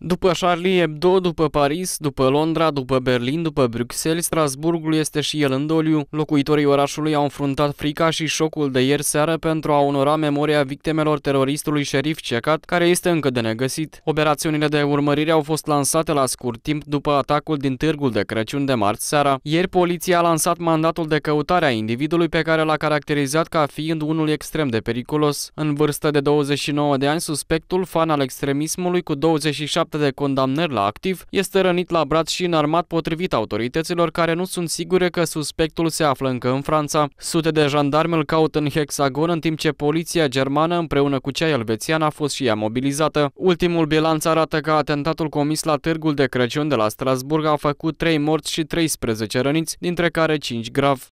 După Charlie Hebdo, după Paris, după Londra, după Berlin, după Bruxelles, Strasburgul este și el în doliu. Locuitorii orașului au înfruntat frica și șocul de ieri seară pentru a onora memoria victimelor teroristului șerif cecat, care este încă de negăsit. Operațiunile de urmărire au fost lansate la scurt timp după atacul din târgul de Crăciun de marți seara. Ieri, poliția a lansat mandatul de căutare a individului pe care l-a caracterizat ca fiind unul extrem de periculos. În vârstă de 29 de ani, suspectul, fan al extremismului, cu 27 acusat de condamnări la activ, este rănit la braț și înarmat potrivit autorităților care nu sunt sigure că suspectul se află încă în Franța. Sute de jandarmi îl caută în hexagon în timp ce poliția germană împreună cu cea elvețiană a fost și ea mobilizată. Ultimul bilanț arată că atentatul comis la târgul de Crăciun de la Strasburg a făcut 3 morți și 13 răniți, dintre care 5 grav.